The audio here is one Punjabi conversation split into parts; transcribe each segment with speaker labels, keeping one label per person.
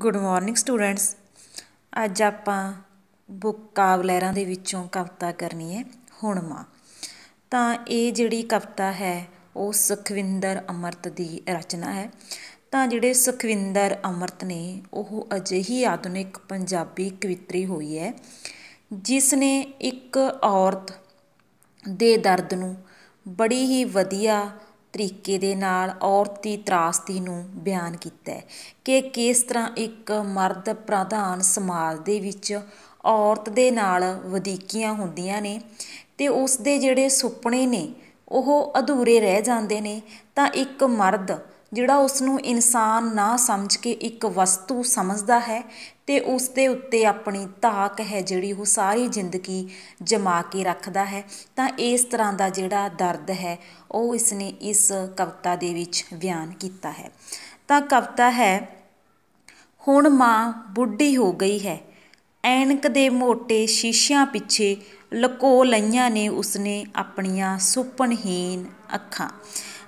Speaker 1: ਗੁੱਡ ਮਾਰਨਿੰਗ ਸਟੂਡੈਂਟਸ ਅੱਜ ਆਪਾਂ ਬੁੱਕ ਕਾਵ ਲਹਿਰਾਂ ਦੇ ਵਿੱਚੋਂ ਕਵਿਤਾ ਕਰਨੀ ਹੈ ਹੁਣ ਮਾਂ ਤਾਂ ਇਹ ਜਿਹੜੀ ਕਵਿਤਾ ਹੈ ਉਹ ਸੁਖਵਿੰਦਰ ਅਮਰਤ ਦੀ ਰਚਨਾ ਹੈ ਤਾਂ ਜਿਹੜੇ ਸੁਖਵਿੰਦਰ ਅਮਰਤ ਨੇ ਉਹ ਅਜਿਹੀ ਆਧੁਨਿਕ ਪੰਜਾਬੀ ਕਵਿਤਰੀ ਹੋਈ ਹੈ ਜਿਸ ਨੇ ਇੱਕ ਔਰਤ ਦੇ ਦਰਦ ਨੂੰ ਬੜੀ ਹੀ ਵਧੀਆ ਤਰੀਕੇ ਦੇ ਨਾਲ ਔਰਤ ਦੀ ਤਰਾਸਦੀ ਨੂੰ ਬਿਆਨ ਕੀਤਾ ਹੈ ਕਿ ਕਿਸ ਤਰ੍ਹਾਂ ਇੱਕ ਮਰਦ ਪ੍ਰਧਾਨ ਸਮਾਜ ਦੇ ਵਿੱਚ ਔਰਤ ਦੇ ਨਾਲ ਵਧੀਕੀਆਂ ਹੁੰਦੀਆਂ ਨੇ ਤੇ ਉਸ ਦੇ ਜਿਹੜੇ ਸੁਪਨੇ ਨੇ ਉਹ ਅਧੂਰੇ ਰਹਿ ਜਾਂਦੇ ਨੇ ਤਾਂ ਇੱਕ ਮਰਦ ਜਿਹੜਾ ਉਸ ਨੂੰ ਇਨਸਾਨ ਨਾ ਸਮਝ ਕੇ ਇੱਕ ਵਸਤੂ ਸਮਝਦਾ ਹੈ ਤੇ ਉਸ ਦੇ ਉੱਤੇ ਆਪਣੀ ਧਾਕ ਹੈ ਜਿਹੜੀ ਉਹ ਸਾਰੀ ਜ਼ਿੰਦਗੀ ਜਮਾ ਕੇ ਰੱਖਦਾ ਹੈ ਤਾਂ ਇਸ ਤਰ੍ਹਾਂ ਦਾ ਜਿਹੜਾ ਦਰਦ ਹੈ ਉਹ ਇਸ ਨੇ ਇਸ ਕਵਿਤਾ ਦੇ ਵਿੱਚ ਬਿਆਨ ਕੀਤਾ ਹੈ ਤਾਂ ਕਵਿਤਾ ਹੈ ਹੁਣ ਮਾਂ ਬੁੱਢੀ ਹੋ ਗਈ ਹੈ ਐਨਕ ਦੇ ਮੋٹے ਸ਼ੀਸ਼ਿਆਂ ਪਿੱਛੇ ਲਕੋ ਲਈਆਂ ਨੇ ਉਸਨੇ ਆਪਣੀਆਂ ਸੁਪਨਹੀਨ ਅੱਖਾਂ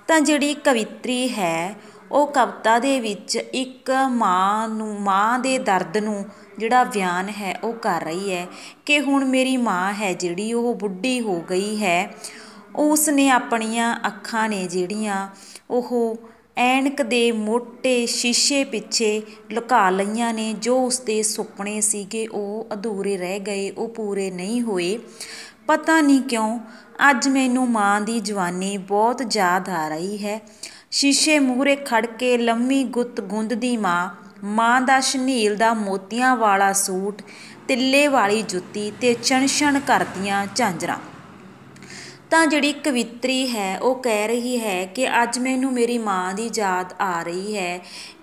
Speaker 1: ਤਾਂ ਜਿਹੜੀ ਕਵਿਤਰੀ ਹੈ ਉਹ ਕਵਿਤਾ ਦੇ ਵਿੱਚ ਇੱਕ ਮਾਂ ਨੂੰ ਮਾਂ ਦੇ ਦਰਦ ਨੂੰ ਜਿਹੜਾ ਬਿਆਨ ਹੈ ਉਹ ਕਰ ਰਹੀ ਹੈ ਕਿ ਹੁਣ ਮੇਰੀ ਮਾਂ ਹੈ ਜਿਹੜੀ ਉਹ ਬੁੱਢੀ ਹੋ ਗਈ ਹੈ ਉਸ ਨੇ ਆਪਣੀਆਂ ਅੱਖਾਂ ਨੇ ਜਿਹੜੀਆਂ ਉਹ ਐਨਕ ਦੇ ਮੋਟੇ ਸ਼ੀਸ਼ੇ ਪਿੱਛੇ ਲੁਕਾ ਲਈਆਂ ਨੇ ਜੋ ਉਸਦੇ ਸੁਪਨੇ ਸੀਗੇ ਉਹ ਅਧੂਰੇ ਰਹਿ ਗਏ ਉਹ ਪੂਰੇ ਨਹੀਂ ਹੋਏ ਪਤਾ ਨਹੀਂ ਕਿਉਂ ਅੱਜ ਮੈਨੂੰ ਮਾਂ ਦੀ ਜਵਾਨੀ ਬਹੁਤ ਯਾਦ ਆ ਰਹੀ ਹੈ ਸ਼ੀਸ਼ੇ ਮੂਹਰੇ ਖੜ ਕੇ ਲੰਮੀ ਗੁੱਤ ਗੁੰਦਦੀ ਮਾਂ ਮਾਂ ਦਾ ਸ਼ਨੀਲ ਦਾ ਮੋਤੀਆਂ ਵਾਲਾ ਸੂਟ ਤਿੱਲੇ ਵਾਲੀ ਜੁੱਤੀ ਤੇ ਚਣਛਣ ਕਰਦੀਆਂ ਝਾਂਜਰਾ ਤਾਂ ਜਿਹੜੀ ਕਵਿਤਰੀ ਹੈ ਉਹ ਕਹਿ ਰਹੀ ਹੈ ਕਿ ਅੱਜ ਮੈਨੂੰ ਮੇਰੀ ਮਾਂ ਦੀ ਯਾਦ ਆ ਰਹੀ ਹੈ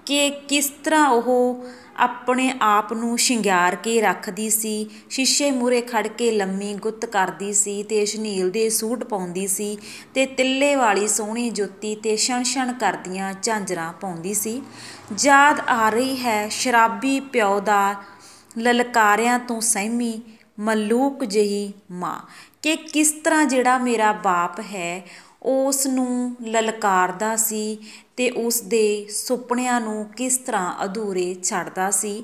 Speaker 1: ਕਿ ਕਿਸ ਤਰ੍ਹਾਂ ਉਹ ਆਪਣੇ ਆਪ ਨੂੰ ਸ਼ਿੰਗਾਰ ਕੇ ਰੱਖਦੀ ਸੀ ਸ਼ੀਸ਼ੇ ਮੂਰੇ ਖੜ ਕੇ ਲੰਮੀ ਗੁੱਤ ਕਰਦੀ ਸੀ ਤੇ ਸ਼ਨੀਲ ਦੇ ਸੂਟ ਪਾਉਂਦੀ ਸੀ ਤੇ ਤਿੱਲੇ ਵਾਲੀ ਸੋਹਣੀ ਜੁੱਤੀ ਤੇ ਛਣ-ਛਣ ਕਰਦੀਆਂ ਝਾਂਜਰਾਂ ਪਾਉਂਦੀ ਸੀ ਯਾਦ ਆ ਰਹੀ ਹੈ ਸ਼ਰਾਬੀ ਪਿਓ ਦਾ ਲਲਕਾਰਿਆਂ ਤੋਂ ਸਹਿਮੀ ਮਲੂਕ ਜਹੀ ਮਾਂ ਕਿ ਕਿਸ ਤਰ੍ਹਾਂ ਜਿਹੜਾ ਮੇਰਾ ਬਾਪ ਹੈ ਉਸ ਨੂੰ ਲਲਕਾਰਦਾ ਸੀ ਤੇ ਉਸ ਦੇ ਸੁਪਨਿਆਂ ਨੂੰ ਕਿਸ ਤਰ੍ਹਾਂ ਅਧੂਰੇ ਛੱਡਦਾ ਸੀ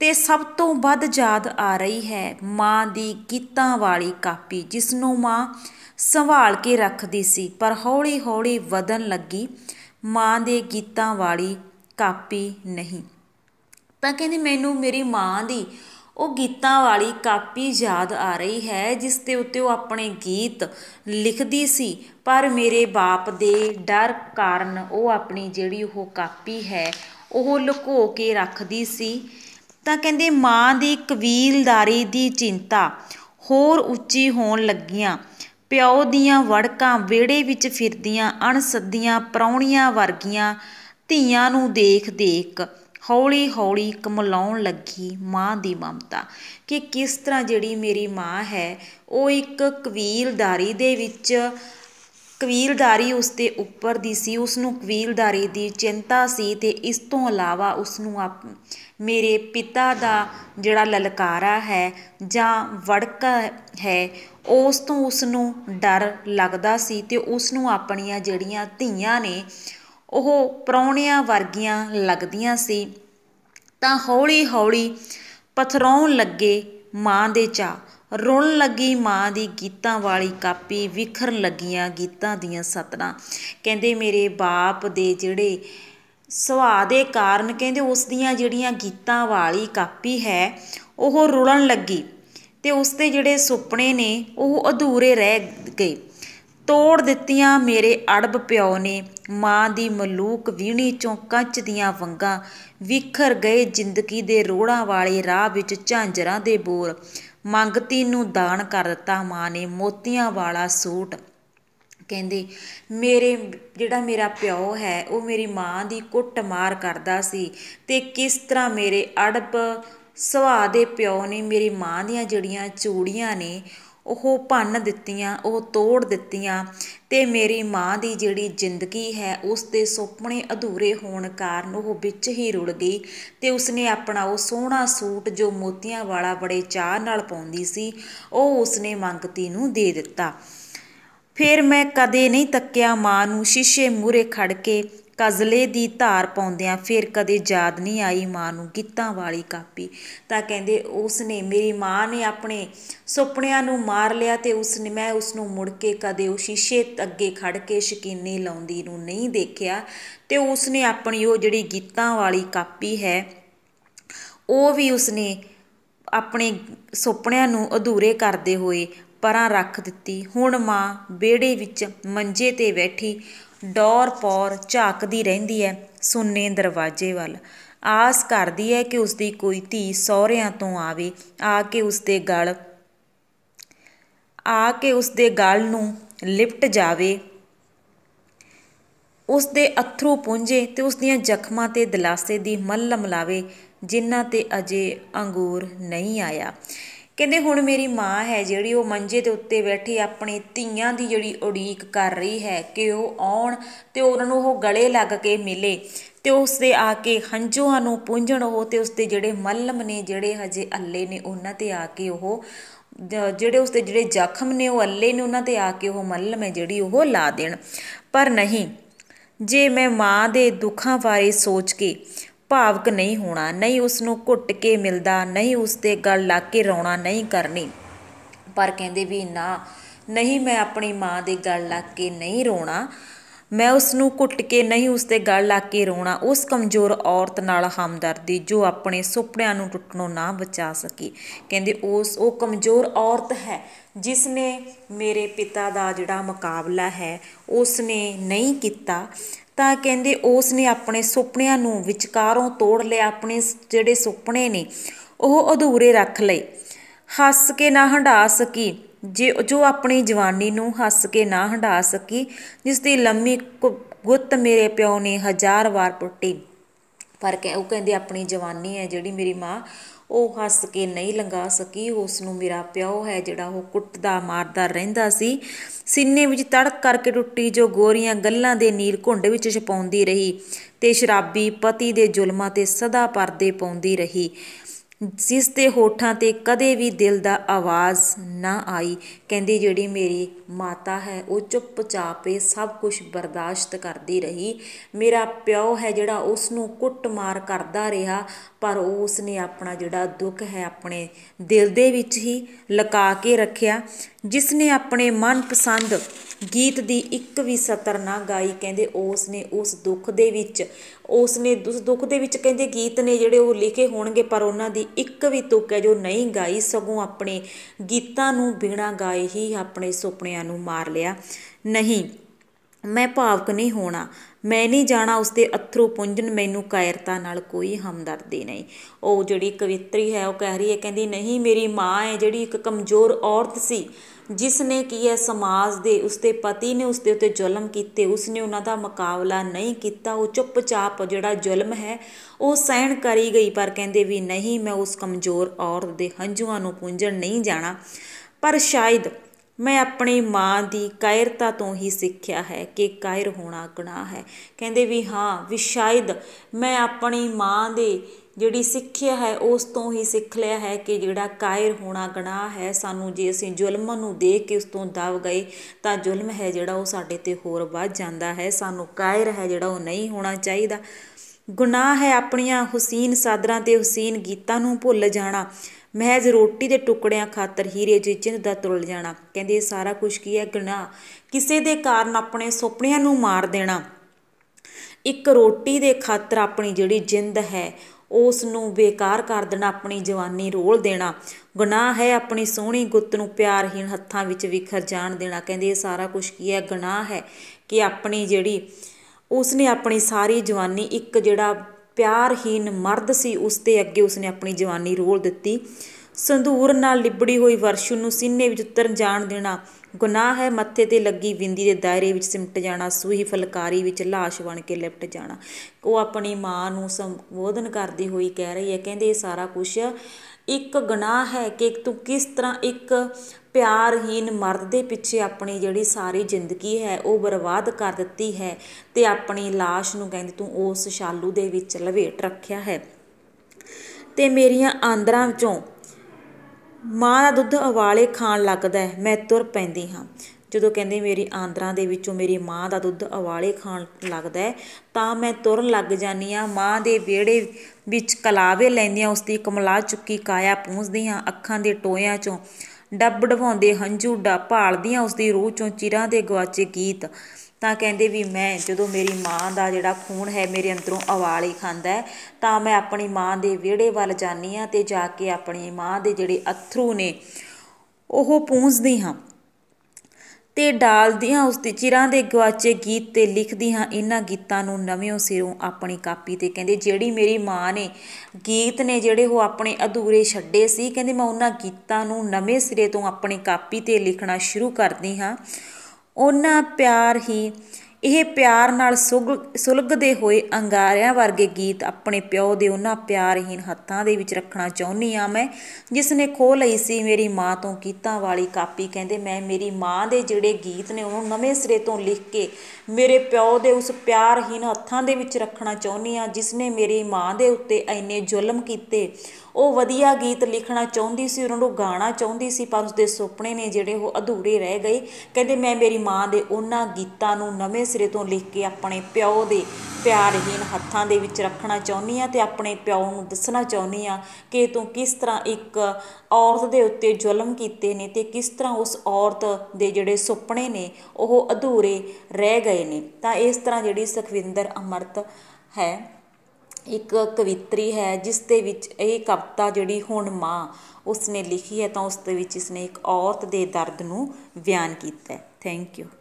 Speaker 1: ਤੇ ਸਭ ਤੋਂ ਵੱਧ ਯਾਦ ਆ ਰਹੀ ਹੈ ਮਾਂ ਦੀ ਗੀਤਾਂ ਵਾਲੀ ਕਾਪੀ ਜਿਸ ਨੂੰ ਮਾਂ ਸੰਭਾਲ ਕੇ ਰੱਖਦੀ ਸੀ ਪਰ ਹੌਲੀ-ਹੌਲੀ ਵਧਣ ਲੱਗੀ ਮਾਂ ਦੇ ਗੀਤਾਂ ਵਾਲੀ ਕਾਪੀ ਨਹੀਂ ਤਾਂ ਕਹਿੰਦੇ ਮੈਨੂੰ ਮੇਰੀ ਮਾਂ ਦੀ ਉਹ ਗੀਤਾਂ ਵਾਲੀ ਕਾਪੀ ਯਾਦ ਆ ਰਹੀ ਹੈ ਜਿਸ ਤੇ ਉੱਤੇ ਉਹ ਆਪਣੇ ਗੀਤ ਲਿਖਦੀ ਸੀ ਪਰ ਮੇਰੇ ਬਾਪ ਦੇ ਡਰ ਕਾਰਨ ਉਹ ਆਪਣੀ ਜਿਹੜੀ ਉਹ ਕਾਪੀ ਹੈ ਉਹ ਲੁਕੋ ਕੇ ਰੱਖਦੀ ਸੀ ਤਾਂ ਕਹਿੰਦੇ ਮਾਂ ਦੀ ਕਬੀਲਦਾਰੀ ਦੀ ਚਿੰਤਾ ਹੋਰ ਉੱਚੀ ਹੋਣ ਲੱਗੀਆਂ ਪਿਓ ਦੀਆਂ ਵੜਕਾਂ ਵਿੜੇ ਵਿੱਚ ਫਿਰਦੀਆਂ ਅਣਸੱਦੀਆਂ ਪਰੌਣੀਆਂ ਵਰਗੀਆਂ ਧੀਆਂ ਨੂੰ ਦੇਖ ਦੇਖ ਹੌਲੀ ਹੌਲੀ ਕਮਲਾਉਣ ਲੱਗੀ ਮਾਂ ਦੀ ਮਮਤਾ ਕਿ ਕਿਸ ਤਰ੍ਹਾਂ ਜਿਹੜੀ ਮੇਰੀ ਮਾਂ ਹੈ ਉਹ ਇੱਕ ਕਵੀਲਦਾਰੀ ਦੇ ਵਿੱਚ ਕਵੀਲਦਾਰੀ ਉਸ ਦੇ ਉੱਪਰ ਦੀ ਸੀ ਉਸ ਨੂੰ ਕਵੀਲਦਾਰੀ ਦੀ ਚਿੰਤਾ ਸੀ ਤੇ ਇਸ ਤੋਂ ਇਲਾਵਾ ਉਸ ਨੂੰ ਆਪ ਮੇਰੇ ਪਿਤਾ ਦਾ ਜਿਹੜਾ ਲਲਕਾਰਾ ਹੈ ਜਾਂ ਵੜਕਾ ਹੈ ਉਸ ਤੋਂ ਉਸ ਨੂੰ ਡਰ ਲੱਗਦਾ ਸੀ ਤੇ ਉਸ ਨੂੰ ਆਪਣੀਆਂ ਜਿਹੜੀਆਂ ਧੀਆਂ ਨੇ ਉਹ ਪ੍ਰੌਣਿਆਂ ਵਰਗੀਆਂ ਲੱਗਦੀਆਂ ਸੀ ਤਾਂ ਹੌਲੀ ਹੌਲੀ ਪਥਰੌਣ ਲੱਗੇ ਮਾਂ ਦੇ ਚਾ ਰੁਣ ਲੱਗੀ ਮਾਂ ਦੀ ਗੀਤਾਂ ਵਾਲੀ ਕਾਪੀ ਵਿਖਰ ਲੱਗੀਆਂ ਗੀਤਾਂ ਦੀਆਂ ਸਤਰਾਂ ਕਹਿੰਦੇ ਮੇਰੇ ਬਾਪ ਦੇ ਜਿਹੜੇ ਸੁਭਾਅ ਦੇ ਕਾਰਨ ਕਹਿੰਦੇ ਉਸ ਦੀਆਂ ਜਿਹੜੀਆਂ ਗੀਤਾਂ ਵਾਲੀ ਕਾਪੀ ਹੈ ਉਹ ਰੁਲਣ ਲੱਗੀ ਤੇ ਉਸ ਦੇ ਜਿਹੜੇ ਸੁਪਨੇ ਨੇ ਉਹ ਅਧੂਰੇ ਰਹਿ ਗਏ ਤੋੜ ਦਿੱਤੀਆਂ ਮੇਰੇ ਅੜਬ ਪਿਓ ਨੇ ਮਾਂ ਦੀ ਮਲੂਕ ਵੀਣੀ ਚੋਂ ਕੱਚ ਦੀਆਂ ਵੰਗਾਂ ਵਿਖਰ ਗਏ ਜ਼ਿੰਦਗੀ ਦੇ ਰੋੜਾਂ ਵਾਲੇ ਰਾਹ ਵਿੱਚ ਝਾਂਜਰਾਂ ਦੇ ਬੋਰ ਮੰਗਤੀ ਨੂੰ ਦਾਨ ਕਰ ਦਿੱਤਾ ਮਾਂ ਨੇ ਮੋਤੀਆਂ ਵਾਲਾ ਸੂਟ ਕਹਿੰਦੇ ਮੇਰੇ ਜਿਹੜਾ ਮੇਰਾ ਪਿਓ ਹੈ ਉਹ ਮੇਰੀ ਮਾਂ ਦੀ ਕੁੱਟਮਾਰ ਕਰਦਾ ਸੀ ਤੇ ਕਿਸ ਤਰ੍ਹਾਂ ਮੇਰੇ ਅੜਪ ਸੁਭਾਅ ਦੇ ਪਿਓ ਨੇ ਮੇਰੀ ਮਾਂ ਦੀਆਂ ਜਿਹੜੀਆਂ ਚੂੜੀਆਂ ਨੇ ਉਹ ਭੰਨ ਦਿੱਤੀਆਂ ਉਹ ਤੋੜ ਦਿੱਤੀਆਂ ਤੇ ਮੇਰੀ ਮਾਂ ਦੀ ਜਿਹੜੀ ਜ਼ਿੰਦਗੀ ਹੈ ਉਸ ਦੇ ਸੁਪਨੇ ਅਧੂਰੇ ਹੋਣ ਕਾਰਨ ਉਹ ਵਿੱਚ ਹੀ ਰੁਲ ਗਈ ਤੇ ਉਸਨੇ ਆਪਣਾ ਉਹ ਸੋਹਣਾ ਸੂਟ ਜੋ ਮੋਤੀਆਂ ਵਾਲਾ ਬੜੇ ਚਾਹ ਨਾਲ ਪਾਉਂਦੀ ਸੀ ਉਹ ਉਸਨੇ ਮੰਗਤੀ ਨੂੰ ਦੇ ਦਿੱਤਾ ਫਿਰ ਮੈਂ ਕਦੇ ਨਹੀਂ ਤੱਕਿਆ ਮਾਂ ਨੂੰ ਸ਼ੀਸ਼ੇ ਮੂਰੇ ਖੜ ਕੇ ਕਜ਼ਲੇ ਦੀ ਧਾਰ ਪਾਉਂਦਿਆਂ ਫਿਰ ਕਦੇ ਯਾਦ ਨਹੀਂ ਆਈ ਮਾਂ ਨੂੰ ਗੀਤਾਂ ਵਾਲੀ ਕਾਪੀ ਤਾਂ ਕਹਿੰਦੇ ਉਸ ਨੇ ਮੇਰੀ ਮਾਂ ਨੇ ਆਪਣੇ ਸੁਪਨਿਆਂ ਨੂੰ ਮਾਰ ਲਿਆ ਤੇ ਉਸ ਨੇ ਮੈਂ ਉਸ ਨੂੰ ਮੁੜ ਕੇ ਕਦੇ ਉਹ ਸ਼ੀਸ਼ੇ ਅੱਗੇ ਖੜ ਕੇ ਸ਼ਕੀਨੇ ਲਾਉਂਦੀ ਨੂੰ ਨਹੀਂ ਦੇਖਿਆ ਤੇ ਉਸ ਨੇ ਆਪਣੀ ਉਹ ਜਿਹੜੀ ਗੀਤਾਂ ਵਾਲੀ ਕਾਪੀ ਹੈ ਉਹ ਵੀ ਉਸਨੇ ਆਪਣੇ ਸੁਪਨਿਆਂ ਨੂੰ ਅਧੂਰੇ ਕਰਦੇ ਹੋਏ ਪਰਾਂ ਰੱਖ ਦਿੱਤੀ ਹੁਣ ਮਾਂ ਬੇੜੇ ਵਿੱਚ ਮੰਜੇ ਤੇ ਬੈਠੀ ਡੋਰ ਪੌਰ ਝਾਕਦੀ ਰਹਿੰਦੀ ਹੈ ਸੁੰਨੇ ਦਰਵਾਜ਼ੇ ਵੱਲ ਆਸ ਕਰਦੀ ਹੈ ਕਿ ਉਸਦੀ ਕੋਈ ਧੀ ਸਹੁਰਿਆਂ ਤੋਂ ਆਵੇ ਆ ਕੇ ਉਸਦੇ ਗਲ ਆ ਕੇ ਉਸਦੇ ਗਲ ਨੂੰ ਲਿਫਟ ਜਾਵੇ ਉਸਦੇ ਅਥਰੂ ਪੁੰਝੇ ਤੇ ਉਸਦੀਆਂ ਜ਼ਖਮਾਂ ਤੇ ਦਿਲਾਸੇ ਦੀ ਮੱਲਮ ਲਾਵੇ ਜਿਨ੍ਹਾਂ ਤੇ ਅਜੇ ਅੰਗੂਰ ਨਹੀਂ ਆਇਆ ਕਹਿੰਦੇ ਹੁਣ ਮੇਰੀ ਮਾਂ ਹੈ ਜਿਹੜੀ ਉਹ ਮੰਜੇ ਦੇ ਉੱਤੇ ਬੈਠੀ ਆਪਣੇ ਧੀਆਂ ਦੀ ਜਿਹੜੀ ਉਡੀਕ ਕਰ ਰਹੀ ਹੈ ਕਿ ਉਹ ਆਉਣ ਤੇ ਉਹਨਾਂ ਨੂੰ ਉਹ ਗਲੇ ਲੱਗ ਕੇ ਮਿਲੇ ਤੇ ਉਸ ਦੇ ਆ ਕੇ ਹੰਝੂਆਂ ਨੂੰ ਪੂੰਝਣ ਉਹ ਤੇ ਉਸ ਦੇ ਜਿਹੜੇ ਮੱਲਮ ਨੇ ਜਿਹੜੇ ਹਜੇ ਅੱਲੇ ਨੇ ਉਹਨਾਂ ਤੇ ਆ ਕੇ ਉਹ ਜਿਹੜੇ ਉਸ ਦੇ ਜਿਹੜੇ ਜ਼ਖਮ ਨੇ ਉਹ ਅੱਲੇ ਨੇ ਉਹਨਾਂ ਤੇ ਆ ਕੇ ਉਹ ਮੱਲਮ ਹੈ ਜਿਹੜੀ ਉਹ ਲਾ ਦੇਣ ਪਰ ਨਹੀਂ ਜੇ ਮੈਂ ਮਾਂ ਦੇ ਦੁੱਖਾਂ ਬਾਰੇ ਸੋਚ ਕੇ ਭਾਵਕ ਨਹੀਂ ਹੋਣਾ ਨਹੀਂ ਉਸ ਨੂੰ ਘੁੱਟ ਕੇ ਮਿਲਦਾ ਨਹੀਂ ਉਸ ਤੇ ਗੱਲ ਲਾ ਕੇ ਰੋਣਾ ਨਹੀਂ ਕਰਨੀ ਪਰ ਕਹਿੰਦੇ ਵੀ ਨਾ ਨਹੀਂ ਮੈਂ ਆਪਣੀ ਮਾਂ ਦੇ ਗੱਲ ਲਾ ਕੇ ਨਹੀਂ ਰੋਣਾ ਮੈਂ ਉਸ ਨੂੰ ਘੁੱਟ ਕੇ ਨਹੀਂ ਉਸ ਤੇ ਗੱਲ ਲਾ ਕੇ ਰੋਣਾ ਉਸ ਕਮਜ਼ੋਰ ਔਰਤ ਨਾਲ ਹਮਦਰਦੀ ਜੋ ਆਪਣੇ ਸੁਪਨਿਆਂ ਨੂੰ ਟੁੱਟਣੋਂ ਨਾ ਬਚਾ ਸਕੀ ਕਹਿੰਦੇ ਉਸ ਉਹ ਕਮਜ਼ੋਰ ਔਰਤ ਹੈ ਜਿਸ ਨੇ ਮੇਰੇ ਪਿਤਾ ਦਾ ਜਿਹੜਾ ਮੁਕਾਬਲਾ ਹੈ ਉਸ ਨੇ ਨਹੀਂ ਕੀਤਾ ਤਾਂ ਕਹਿੰਦੇ ਉਸ ਨੇ ਆਪਣੇ ਸੁਪਨਿਆਂ ਨੂੰ ਵਿਚਕਾਰੋਂ ਤੋੜ ਲਿਆ ਆਪਣੇ ਜਿਹੜੇ ਸੁਪਨੇ ਨੇ ਉਹ ਅਧੂਰੇ ਰੱਖ ਲਏ ਹੱਸ ਕੇ ਨਾ ਹੰਡਾ ਸਕੀ ਜੇ ਜੋ ਆਪਣੀ ਜਵਾਨੀ ਨੂੰ ਹੱਸ ਕੇ ਨਾ ਹੰਡਾ ਸਕੀ ਜਿਸ ਦੀ ਲੰਮੀ ਗੁੱਤ ਮੇਰੇ ਪਿਓ ਨੇ ਹਜ਼ਾਰ ਵਾਰ ਪੁੱਟੀ ਪਰ ਉਹ ਕਹਿੰਦੇ ਆਪਣੀ ਜਵਾਨੀ ਹੈ ਜਿਹੜੀ ਮੇਰੀ ਮਾਂ ਉਹ ਹੱਸ ਕੇ ਨਹੀਂ ਲੰਗਾ ਸਕੀ ਉਸ ਨੂੰ ਮੇਰਾ ਪਿਓ ਹੈ ਜਿਹੜਾ ਉਹ ਕੁੱਟਦਾ ਮਾਰਦਾ ਰਹਿੰਦਾ ਸੀ ਸੀਨੇ ਵਿੱਚ ਤੜਕ ਕਰਕੇ ਟੁੱਟੀ ਜੋ ਗੋਰੀਆਂ ਗੱਲਾਂ ਦੇ ਨੀਰ ਘੁੰਡ ਵਿੱਚ ਛਪਾਉਂਦੀ ਰਹੀ ਤੇ ਸ਼ਰਾਬੀ ਪਤੀ ਦੇ ਜ਼ੁਲਮਾਂ ਤੇ ਸਦਾ ਪਰਦੇ ਪਾਉਂਦੀ ਰਹੀ ਜਿਸ ਦੇ ਹੋਠਾਂ ਤੇ ਕਦੇ ਵੀ ਦਿਲ ਦਾ ਆਵਾਜ਼ ਨਾ ਆਈ ਕਹਿੰਦੀ ਜਿਹੜੀ ਮੇਰੀ ਮਾਤਾ ਹੈ ਉਹ ਚੁੱਪਚਾਪੇ ਸਭ ਕੁਝ ਬਰਦਾਸ਼ਤ ਕਰਦੀ ਰਹੀ ਮੇਰਾ ਪਿਓ ਹੈ ਜਿਹੜਾ ਉਸ ਨੂੰ ਕੁੱਟਮਾਰ ਕਰਦਾ ਰਿਹਾ ਪਰ ਉਸ ਨੇ ਆਪਣਾ ਜਿਹੜਾ ਦੁੱਖ ਹੈ ਆਪਣੇ ਦਿਲ ਦੇ ਵਿੱਚ ਹੀ ਲਕਾ ਕੇ ਰੱਖਿਆ ਜਿਸ ਨੇ ਆਪਣੇ ਮਨਪਸੰਦ ਗੀਤ ਦੀ ਇੱਕ ਵੀ ਸਤਰ ਨਾ ਗਾਈ ਕਹਿੰਦੇ ਉਸ ਨੇ ਉਸ ਦੁੱਖ ਦੇ ਵਿੱਚ ਉਸ ਨੇ ਉਸ ਦੁੱਖ ਦੇ ਵਿੱਚ ਕਹਿੰਦੇ ਗੀਤ ਨੇ ਜਿਹੜੇ ਉਹ ਲਿਖੇ ਹੋਣਗੇ ਪਰ ਉਹਨਾਂ ਦੀ ਇੱਕ ਵੀ ਤੁਕ ਹੈ ਜੋ ਨਹੀਂ ਗਾਈ ਸਗੋਂ ਆਪਣੇ ਗੀਤਾਂ ਨੂੰ ਬਿਨਾਂ ਗਾਏ ਹੀ ਆਪਣੇ ਸੁਪਨਿਆਂ ਨੂੰ ਮਾਰ ਲਿਆ ਨਹੀਂ ਮੈਂ ਭਾਵਕ ਨਹੀਂ ਹੋਣਾ ਮੈਂ ਨਹੀਂ ਜਾਣਾ ਉਸਦੇ ਅਥਰੂ ਪੁੰਜਨ ਮੈਨੂੰ ਕਾਇਰਤਾ ਨਾਲ ਕੋਈ ਹਮਦਰਦੀ ਨਹੀਂ ਉਹ ਜਿਹੜੀ ਕਵਿਤਰੀ ਹੈ ਉਹ ਕਹਿ ਰਹੀ ਹੈ ਕਹਿੰਦੀ ਨਹੀਂ ਮੇਰੀ ਮਾਂ ਹੈ ਜਿਹੜੀ ਇੱਕ ਕਮਜ਼ੋਰ ਔਰਤ ਸੀ ਜਿਸ ਨੇ ਕੀ ਹੈ ਸਮਾਜ ਦੇ ਉਸਦੇ ਪਤੀ ਨੇ ਉਸਦੇ ਉੱਤੇ ਜ਼ੁਲਮ ਕੀਤੇ ਉਸਨੇ ਉਹਨਾਂ ਦਾ ਮੁਕਾਬਲਾ ਨਹੀਂ ਕੀਤਾ ਉਹ ਚੁੱਪਚਾਪ ਜਿਹੜਾ ਜ਼ੁਲਮ ਹੈ ਉਹ ਸਹਿਣ ਕਰੀ ਗਈ ਪਰ ਕਹਿੰਦੇ ਵੀ ਨਹੀਂ ਮੈਂ ਉਸ ਕਮਜ਼ੋਰ ਔਰਤ ਦੇ ਹੰਝੂਆਂ ਨੂੰ ਪੁੰਜਣ ਨਹੀਂ ਜਾਣਾ ਪਰ ਸ਼ਾਇਦ ਮੈਂ ਆਪਣੀ ਮਾਂ ਦੀ ਕਾਇਰਤਾ ਤੋਂ ਹੀ ਸਿੱਖਿਆ ਹੈ ਕਿ ਕਾਇਰ ਹੋਣਾ ਗੁਨਾਹ ਹੈ ਕਹਿੰਦੇ ਵੀ ਹਾਂ ਵੀ ਸ਼ਾਇਦ ਮੈਂ ਆਪਣੀ ਮਾਂ ਦੇ ਜਿਹੜੀ ਸਿੱਖਿਆ ਹੈ ਉਸ ਤੋਂ ਹੀ ਸਿੱਖ ਲਿਆ ਹੈ ਕਿ ਜਿਹੜਾ ਕਾਇਰ ਹੋਣਾ ਗੁਨਾਹ ਹੈ ਸਾਨੂੰ ਜੇ ਅਸੀਂ ਜ਼ੁਲਮ ਨੂੰ ਦੇਖ ਕੇ ਉਸ ਤੋਂ ਦਬ ਗਏ ਤਾਂ ਜ਼ੁਲਮ ਹੈ ਜਿਹੜਾ ਉਹ ਸਾਡੇ ਤੇ ਹੋਰ ਵੱਧ ਜਾਂਦਾ ਹੈ ਸਾਨੂੰ ਕਾਇਰ ਹੈ ਜਿਹੜਾ ਉਹ ਨਹੀਂ ਹੋਣਾ ਚਾਹੀਦਾ ਗੁਨਾਹ ਹੈ ਆਪਣੀਆਂ ਹੁਸੀਨ ਸਾਦਰਾਂ ਤੇ ਹੁਸੀਨ ਗੀਤਾਂ ਨੂੰ ਭੁੱਲ ਜਾਣਾ ਮਹਿਜ਼ ਰੋਟੀ ਦੇ ਟੁਕੜਿਆਂ ਖਾਤਰ ਹੀਰੇ ਜੀ ਚਿੰਦ ਦਾ ਤੁਰਲ ਜਾਣਾ ਕਹਿੰਦੇ ਸਾਰਾ ਕੁਝ ਕੀ ਹੈ ਗੁਨਾਹ ਕਿਸੇ ਦੇ ਕਾਰਨ ਆਪਣੇ ਸੁਪਨਿਆਂ ਨੂੰ ਮਾਰ ਦੇਣਾ ਇੱਕ ਰੋਟੀ ਦੇ ਖਾਤਰ ਆਪਣੀ ਜਿਹੜੀ ਜਿੰਦ ਹੈ ਉਸ ਨੂੰ ਬੇਕਾਰ ਕਰ ਦੇਣਾ ਆਪਣੀ ਜਵਾਨੀ ਰੋਲ ਦੇਣਾ ਗੁਨਾਹ ਹੈ ਆਪਣੀ ਸੋਹਣੀ ਗੁੱਤ ਨੂੰ ਪਿਆਰਹੀਣ ਹੱਥਾਂ ਵਿੱਚ ਵਿਖਰ ਜਾਣ ਦੇਣਾ ਕਹਿੰਦੇ ਇਹ ਸਾਰਾ ਕੁਝ ਕੀ ਹੈ ਗੁਨਾਹ ਹੈ ਕਿ ਆਪਣੀ ਜਿਹੜੀ ਉਸਨੇ ਆਪਣੀ ਸਾਰੀ ਜਵਾਨੀ ਇੱਕ ਜਿਹੜਾ ਪਿਆਰਹੀਨ ਮਰਦ ਸੀ ਉਸ ਦੇ ਅੱਗੇ ਉਸਨੇ ਆਪਣੀ ਜਵਾਨੀ ਰੋਲ ਦਿੱਤੀ ਸੰਧੂਰ ਨਾਲ ਲਿਬੜੀ ਹੋਈ ਵਰਸ਼ੂ ਨੂੰ ਸੀਨੇ ਵਿੱਚ ਉਤਰਨ ਜਾਣ ਦੇਣਾ ਗੁਨਾਹ ਹੈ ਮੱਥੇ ਤੇ ਲੱਗੀ ਵਿੰਦੀ ਦੇ ਦਾਇਰੇ ਵਿੱਚ ਸਿਮਟ ਜਾਣਾ ਸੂਹੀ ਫਲਕਾਰੀ ਵਿੱਚ ਲਾਸ਼ ਬਣ ਕੇ ਲਿਪਟ ਜਾਣਾ ਉਹ ਆਪਣੀ ਮਾਂ ਨੂੰ ਸੰਬੋਧਨ ਕਰਦੀ ਹੋਈ ਕਹਿ ਰਹੀ ਹੈ ਕਹਿੰਦੇ ਇਹ ਸਾਰਾ ਕੁਝ ਇੱਕ ਗੁਨਾਹ ਹੈ ਕਿ ਤੂੰ ਕਿਸ ਤਰ੍ਹਾਂ ਇੱਕ ਪਿਆਰਹੀਨ ਮਰਦ ਦੇ ਪਿੱਛੇ ਆਪਣੀ ਜਿਹੜੀ ਸਾਰੀ ਜ਼ਿੰਦਗੀ ਹੈ ਉਹ ਬਰਬਾਦ ਕਰ ਦਿੱਤੀ ਹੈ ਤੇ ਆਪਣੀ লাশ ਨੂੰ ਕਹਿੰਦੀ ਤੂੰ ਉਸ ਸ਼ਾਲੂ ਦੇ ਵਿੱਚ ਲਵੇਟ ਰੱਖਿਆ ਹੈ ਤੇ ਮੇਰੀਆਂ ਆਂਦਰਾਂ ਵਿੱਚੋਂ ਮਾਂ ਦਾ ਦੁੱਧ ਉਬਾਲੇ ਖਾਣ ਲੱਗਦਾ ਹੈ ਮੈਂ ਤੁਰ ਪੈਂਦੀ ਹਾਂ ਜਦੋਂ ਕਹਿੰਦੇ ਮੇਰੀ ਆਂਦਰਾਂ ਦੇ ਵਿੱਚੋਂ ਮੇਰੀ ਮਾਂ ਦਾ ਦੁੱਧ ਉਵਾਲੇ ਖਾਣ ਲੱਗਦਾ ਹੈ ਤਾਂ ਮੈਂ ਤੁਰਨ ਲੱਗ ਜਾਨੀ ਆ ਮਾਂ ਦੇ ਵਿਹੜੇ ਵਿੱਚ ਕਲਾਵੇ ਲੈਂਦੀਆਂ ਉਸ ਦੀ ਕਮਲਾ ਚੁੱਕੀ ਕਾਇਆ ਆ ਅੱਖਾਂ ਦੇ ਟੋਇਆਂ ਚੋਂ ਡੱਬ ਡਵਾਉਂਦੇ ਹੰਝੂ ਡਾ ਭਾਲਦੀਆਂ ਉਸ ਦੀ ਰੂਹ ਚੋਂ ਚਿਰਾਂ ਦੇ ਗਵਾਚੇ ਗੀਤ ਤਾਂ ਕਹਿੰਦੇ ਵੀ ਮੈਂ ਜਦੋਂ ਮੇਰੀ ਮਾਂ ਦਾ ਜਿਹੜਾ ਖੂਨ ਹੈ ਮੇਰੇ ਅੰਦਰੋਂ ਉਵਾਲੇ ਖਾਂਦਾ ਹੈ ਤਾਂ ਮੈਂ ਆਪਣੀ ਮਾਂ ਦੇ ਵਿਹੜੇ ਵੱਲ ਜਾਨੀ ਆ ਤੇ ਜਾ ਕੇ ਆਪਣੀ ਮਾਂ ਦੇ ਜਿਹੜੇ ਅਥਰੂ ਨੇ ਉਹ ਪੂੰਝਦੀ ਹਾਂ ਤੇ ਡਾਲਦੀ ਹਾਂ ਉਸ ਦੇ ਚਿਰਾਂ ਦੇ ਗਵਾਚੇ ਗੀਤ ਤੇ ਲਿਖਦੀ ਹਾਂ ਇਹਨਾਂ ਗੀਤਾਂ ਨੂੰ ਨਵੇਂ ਸਿਰੋਂ ਆਪਣੀ ਕਾਪੀ ਤੇ ਕਹਿੰਦੇ ਜਿਹੜੀ ਮੇਰੀ ਮਾਂ ਨੇ ਗੀਤ ਨੇ ਜਿਹੜੇ ਉਹ ਆਪਣੇ ਅਧੂਰੇ ਛੱਡੇ ਸੀ ਕਹਿੰਦੇ ਮੈਂ ਉਹਨਾਂ ਗੀਤਾਂ ਨੂੰ ਨਵੇਂ ਸਿਰੇ ਤੋਂ ਆਪਣੀ ਕਾਪੀ ਤੇ ਲਿਖਣਾ ਸ਼ੁਰੂ ਕਰਦੀ ਹਾਂ ਉਹਨਾਂ ਪਿਆਰ ਹੀ ਇਹ ਪਿਆਰ ਨਾਲ ਸੁਗ ਸੁਲਗਦੇ ਹੋਏ ਅੰਗਾਰਿਆਂ ਵਰਗੇ ਗੀਤ ਆਪਣੇ ਪਿਓ ਦੇ ਉਹਨਾਂ ਪਿਆਰਹੀਨ ਹੱਥਾਂ ਦੇ ਵਿੱਚ ਰੱਖਣਾ ਚਾਹੁੰਨੀ ਆ ਮੈਂ ਜਿਸ ਨੇ ਖੋ ਲਈ ਸੀ ਮੇਰੀ ਮਾਂ ਤੋਂ ਕੀਤਾ ਵਾਲੀ ਕਾਪੀ ਕਹਿੰਦੇ ਮੈਂ ਮੇਰੀ ਮਾਂ ਦੇ ਜਿਹੜੇ ਗੀਤ ਨੇ ਉਹਨੂੰ ਨਵੇਂ ਸਿਰੇ ਤੋਂ ਲਿਖ ਕੇ ਮੇਰੇ ਪਿਓ ਦੇ ਉਸ ਪਿਆਰਹੀਨ ਹੱਥਾਂ ਦੇ ਵਿੱਚ ਰੱਖਣਾ ਚਾਹੁੰਨੀ ਆ ਜਿਸ ਨੇ ਮੇਰੀ ਮਾਂ ਦੇ ਉੱਤੇ ਐਨੇ ਜ਼ੁਲਮ ਕੀਤੇ ਉਹ ਵਧੀਆ ਗੀਤ ਲਿਖਣਾ ਚਾਹੁੰਦੀ ਸੀ ਉਹਨਾਂ ਨੂੰ ਗਾਣਾ ਚਾਹੁੰਦੀ ਸੀ ਪਰ ਉਸਦੇ ਸੁਪਨੇ ਨੇ ਜਿਹੜੇ ਉਹ ਅਧੂਰੇ ਰਹਿ ਗਏ ਕਹਿੰਦੇ ਮੈਂ ਮੇਰੀ ਮਾਂ ਦੇ ਉਹਨਾਂ ਗੀਤਾਂ ਨੂੰ ਨਵੇਂ ਸਿਰੇ ਤੋਂ ਲਿਖ ਕੇ ਆਪਣੇ ਪਿਓ ਦੇ ਪਿਆਰਹੀਨ ਹੱਥਾਂ ਦੇ ਵਿੱਚ ਰੱਖਣਾ ਚਾਹੁੰਦੀ ਆ ਤੇ ਆਪਣੇ ਪਿਓ ਨੂੰ ਦੱਸਣਾ ਚਾਹੁੰਦੀ ਆ ਕਿ ਤੂੰ ਕਿਸ ਤਰ੍ਹਾਂ ਇੱਕ ਔਰਤ ਦੇ ਉੱਤੇ ਜ਼ੁਲਮ ਕੀਤੇ ਨੇ ਤੇ ਕਿਸ ਤਰ੍ਹਾਂ ਉਸ ਔਰਤ ਦੇ ਜਿਹੜੇ ਸੁਪਨੇ ਨੇ ਉਹ ਅਧੂਰੇ ਰਹਿ ਗਏ ਨੇ ਤਾਂ ਇਸ ਤਰ੍ਹਾਂ ਜਿਹੜੀ ਸੁਖਵਿੰਦਰ ਅਮਰਤ ਹੈ ਇੱਕ ਕਵਿਤਰੀ ਹੈ ਜਿਸ ਦੇ ਵਿੱਚ ਇਹ ਕਵਿਤਾ ਜਿਹੜੀ ਹੁਣ ਮਾਂ ਉਸਨੇ ਲਿਖੀ ਹੈ ਤਾਂ ਉਸ ਦੇ ਵਿੱਚ ਇਸਨੇ ਇੱਕ ਔਰਤ ਦੇ ਦਰਦ ਨੂੰ ਬਿਆਨ ਕੀਤਾ ਥੈਂਕ ਯੂ